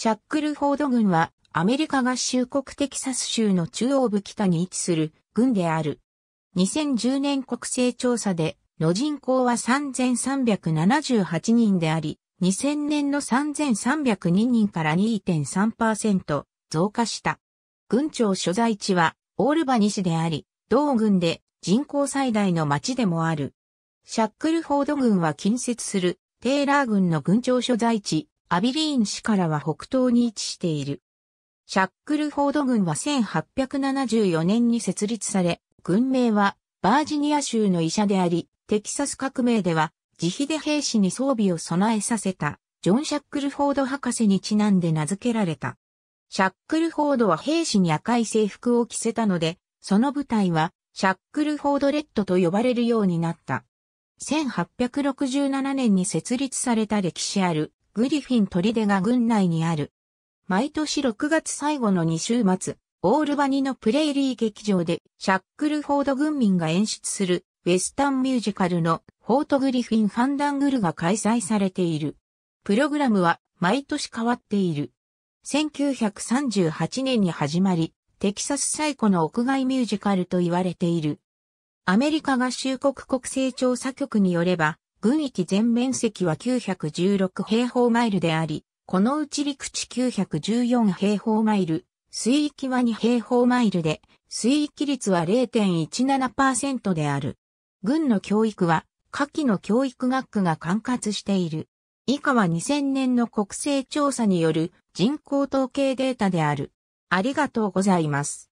シャックルフォード軍はアメリカ合衆国テキサス州の中央部北に位置する軍である。2010年国勢調査での人口は3378人であり、2000年の3302人から2.3%増加した。軍庁所在地はオールバニ市であり、同軍で人口最大の町でもある。シャックルフォード軍は近接するテイラー軍の軍庁所在地アビリーン市からは北東に位置している。シャックルフォード軍は1874年に設立され、軍名はバージニア州の医者であり、テキサス革命では自費で兵士に装備を備えさせたジョン・シャックルフォード博士にちなんで名付けられた。シャックルフォードは兵士に赤い制服を着せたので、その部隊はシャックルフォードレッドと呼ばれるようになった。1867年に設立された歴史あるグリフィン砦が郡内にある。毎年6月最後の2週末、オールバニのプレイリー劇場でシャックルフォード軍民が演出するウェスタンミュージカルのフォートグリフィン・ファンダングルが開催されている。プログラムは毎年変わっている。1938年に始まり、テキサス最古の屋外ミュージカルと言われている。アメリカ合衆国国勢調査局によれば、軍域全面積は916平方マイルであり、このうち陸地914平方マイル、水域は2平方マイルで、水域率は0.17%である。軍の教育は、下記の教育学区が管轄している。以下は2000年の国勢調査による人口統計データである。ありがとうございます。